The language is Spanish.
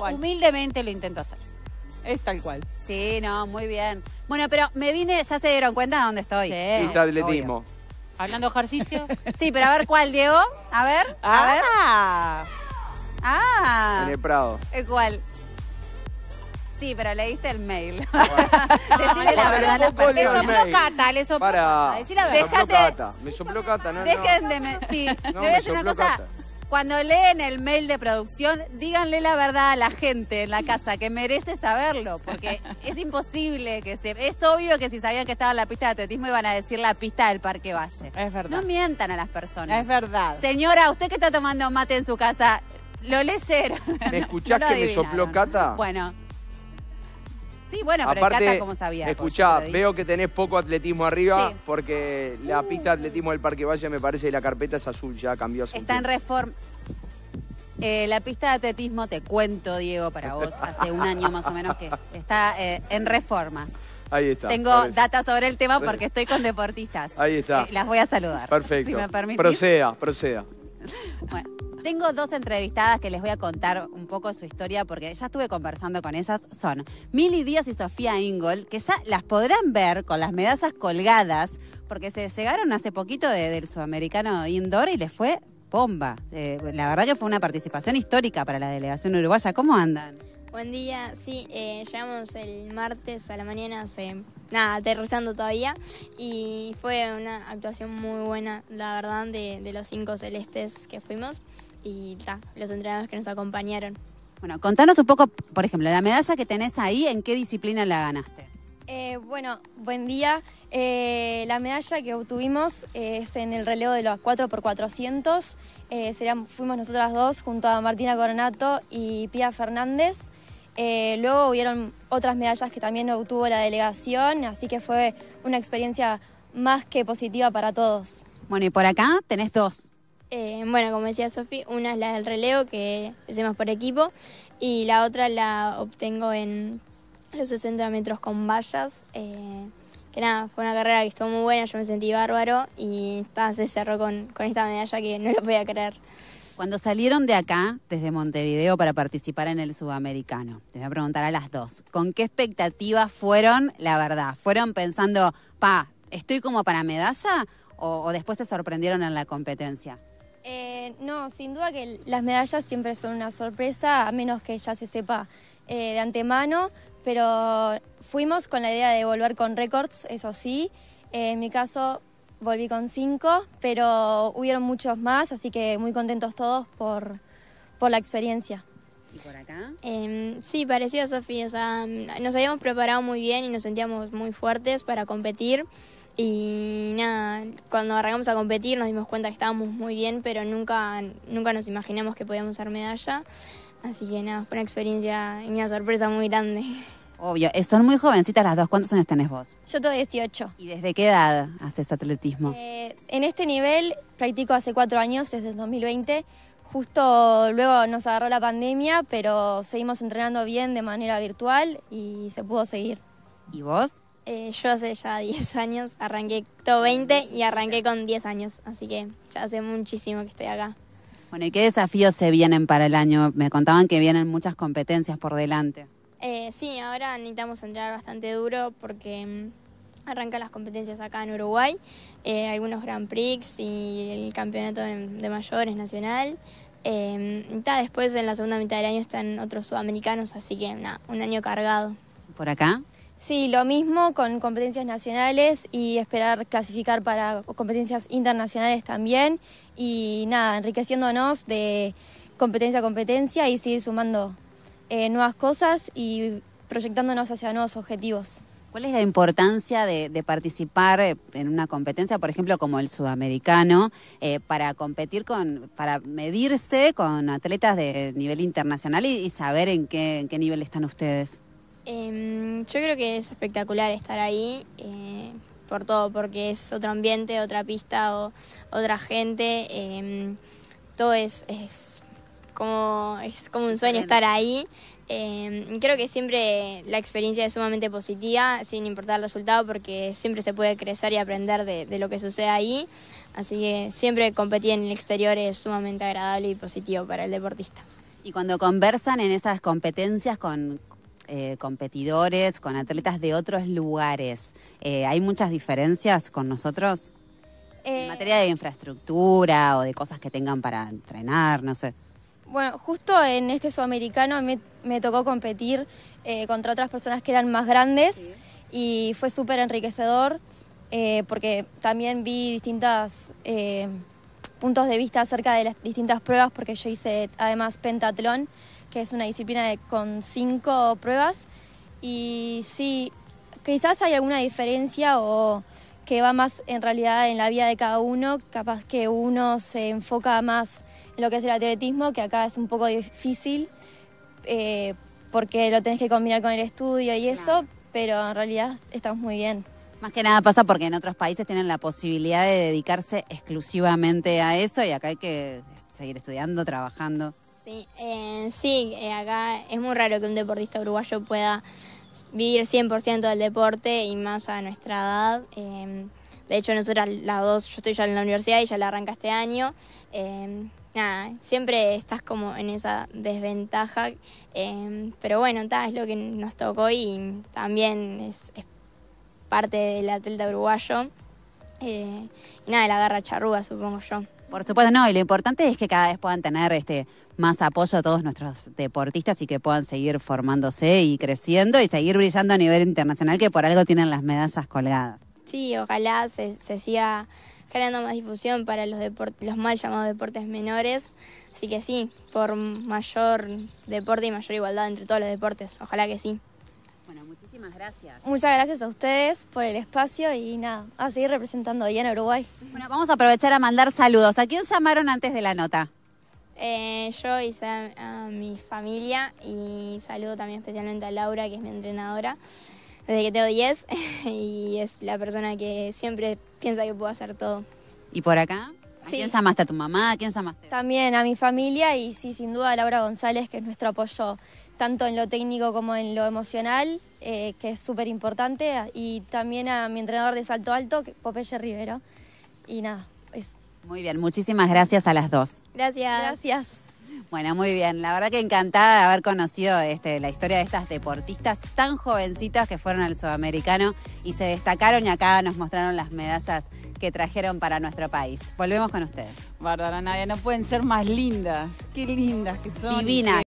humildemente lo intento hacer. Es tal cual. Sí, no, muy bien. Bueno, pero me vine, ya se dieron cuenta de dónde estoy. Sí. Y atletismo. Hablando ejercicio. sí, pero a ver cuál, Diego. A ver, ah. a ver. Ah. En el Prado. ¿Cuál? Sí, pero leíste el mail. Decile la ah, verdad a las personas. Le sopló cata, le sopló Para. cata. la verdad. cata. Me sopló cata, ¿no? Dejen de... Sí, no, le voy a decir una cosa. Cata. Cuando leen el mail de producción, díganle la verdad a la gente en la casa, que merece saberlo, porque es imposible que se... Es obvio que si sabían que estaba en la pista de atletismo iban a decir la pista del Parque Valle. Es verdad. No mientan a las personas. Es verdad. Señora, usted que está tomando mate en su casa, lo leyeron. ¿Me escuchás que me sopló Cata? Bueno. Sí, bueno, pero Aparte, como sabía? Escuchá, veo que tenés poco atletismo arriba porque la pista de atletismo del Parque Valle me parece que la carpeta es azul, ya cambió. Está en reforma. Eh, la pista de atletismo, te cuento, Diego, para vos, hace un año más o menos que está eh, en reformas. Ahí está. Tengo data sobre el tema porque estoy con deportistas. Ahí está. Eh, las voy a saludar. Perfecto. Si me permitís. Proceda, proceda. Bueno. Tengo dos entrevistadas que les voy a contar un poco su historia porque ya estuve conversando con ellas. Son Mili Díaz y Sofía Ingol, que ya las podrán ver con las medallas colgadas porque se llegaron hace poquito de, del sudamericano indoor y les fue bomba. Eh, la verdad que fue una participación histórica para la delegación uruguaya. ¿Cómo andan? Buen día, sí, eh, llegamos el martes a la mañana, se, nada, aterrizando todavía, y fue una actuación muy buena, la verdad, de, los cinco celestes que fuimos y los entrenadores que nos acompañaron. Bueno, contanos un poco, por ejemplo, la medalla que tenés ahí, ¿en qué disciplina la ganaste? Eh, bueno, buen día. Eh, la medalla que obtuvimos es en el relevo de los 4x400. fuimos nosotras dos junto a Martina Coronato y Pía Fernández. Eh, luego hubieron otras medallas que también obtuvo la delegación, así que fue una experiencia más que positiva para todos. Bueno, y por acá tenés dos. Eh, bueno, como decía Sofi, una es la del relevo que hacemos por equipo y la otra la obtengo en los 60 metros con vallas. Eh, que nada, fue una carrera que estuvo muy buena, yo me sentí bárbaro y se cerró con, con esta medalla que no lo podía creer. Cuando salieron de acá, desde Montevideo, para participar en el Sudamericano, te voy a preguntar a las dos, ¿con qué expectativas fueron, la verdad? ¿Fueron pensando, pa, estoy como para medalla? ¿O, después se sorprendieron en la competencia? Eh, no, sin duda que las medallas siempre son una sorpresa, a menos que ya se sepa eh, de antemano, pero fuimos con la idea de volver con récords, eso sí. Eh, en mi caso, volví con cinco, pero hubieron muchos más, así que muy contentos todos por, la experiencia. ¿Y por acá? Em, sí, parecido Sofía, mm, nos habíamos preparado muy bien y nos sentíamos muy fuertes para competir. Y nada, cuando arrancamos a competir nos dimos cuenta que estábamos muy bien, pero nunca, nunca nos imaginamos que podíamos usar medalla. Así que nada, fue una experiencia y una sorpresa muy grande. Obvio, eh, son muy jovencitas las dos. ¿Cuántos años tenés vos? Yo tengo 18. ¿Y desde qué edad haces atletismo? Eh, en este nivel practico hace cuatro años, desde el 2020. Justo luego nos agarró la pandemia, pero seguimos entrenando bien de manera virtual y se pudo seguir. ¿Y vos? Eh, yo hace ya 10 años, arranqué todo 20 y arranqué con 10 años, así que ya hace muchísimo que estoy acá. Bueno, ¿y qué desafíos se vienen para el año? Me contaban que vienen muchas competencias por delante. Eh, sí, ahora necesitamos entrar bastante duro porque mm, arrancan las competencias acá en Uruguay, eh, algunos Grand Prix y el campeonato de mayores nacional. Eh, después en la segunda mitad del año están otros sudamericanos, así que un año cargado. ¿Por acá? Sí, lo mismo con competencias nacionales y esperar clasificar para competencias internacionales también y nada, enriqueciéndonos de competencia a competencia y seguir sumando eh, nuevas cosas y proyectándonos hacia nuevos objetivos. ¿Cuál es la importancia de, participar eh, en una competencia, por ejemplo, como el sudamericano, eh, para competir con, para medirse con atletas de nivel internacional y, saber en qué, nivel están ustedes? Em, yo creo que es espectacular estar ahí por todo, porque es otro ambiente, otra pista, o, otra gente. Em, todo es, es es como un sueño estar ahí. Eh, creo que siempre la experiencia es sumamente positiva, sin importar el resultado, porque siempre se puede crecer y aprender de, lo que sucede ahí. Así que siempre competir en el exterior es sumamente agradable y positivo para el deportista. Y cuando conversan en esas competencias con eh, competidores, con atletas de otros lugares, eh, ¿hay muchas diferencias con nosotros? en materia de infraestructura o de cosas que tengan para entrenar, no sé. Bueno, justo en este sudamericano me, me tocó competir eh, contra otras personas que eran más grandes y fue súper enriquecedor eh, porque también vi distintos eh, puntos de vista acerca de las distintas pruebas porque yo hice además pentatlón, que es una disciplina con cinco pruebas y sí, quizás hay alguna diferencia o que va más en realidad en la vida de cada uno, capaz que uno se enfoca más lo que es el atletismo, que acá es un poco difícil eh, porque lo tenés que combinar con el estudio y eso, pero en realidad estamos muy bien. Más que nada pasa porque en otros países tienen la posibilidad de dedicarse exclusivamente a eso y acá hay que seguir estudiando, trabajando. Sí, eh, sí eh, acá es muy raro que un deportista uruguayo pueda vivir 100% del deporte y más a nuestra edad. de hecho, nosotros las dos, yo estoy ya en la universidad y ya la arranca este año nada, siempre estás como en esa desventaja, em, pero bueno, es lo que nos tocó y también es, parte del atleta uruguayo. Eh, y nada, la garra charruga supongo yo. Por supuesto, no, y lo importante es que cada vez puedan tener este más apoyo todos nuestros deportistas y que puedan seguir formándose y creciendo y seguir brillando a nivel internacional, que por algo tienen las medallas colgadas. Sí, ojalá se, se siga creando más difusión para los, los mal llamados deportes menores. Así que sí, por mayor deporte y mayor igualdad entre todos los deportes. Ojalá que sí. Bueno, muchísimas gracias. Muchas gracias a ustedes por el espacio y nada, a seguir representando bien a Uruguay. Bueno, vamos a aprovechar a mandar saludos. ¿A quién llamaron antes de la nota? Eh, yo hice a mi familia y saludo también especialmente a Laura, que es mi entrenadora desde que tengo 10 y es la persona que siempre piensa que puedo hacer todo. ¿Y por acá? ¿A quién llamaste? ¿A tu mamá? ¿A quién llamaste? También a mi familia y sí, sin duda a Laura González, que es nuestro apoyo tanto en lo técnico como en lo emocional, eh, que es súper importante, y también a mi entrenador de salto alto, Popeye Rivero. Y nada, es. Muy bien, muchísimas gracias a las dos. Gracias. Gracias. Bueno, muy bien. La verdad que encantada de haber conocido este, la historia de estas deportistas tan jovencitas que fueron al sudamericano y se destacaron y acá nos mostraron las medallas que trajeron para nuestro país. Volvemos con ustedes. Bárbara, nadie no pueden ser más lindas. Qué lindas que son. Divinas.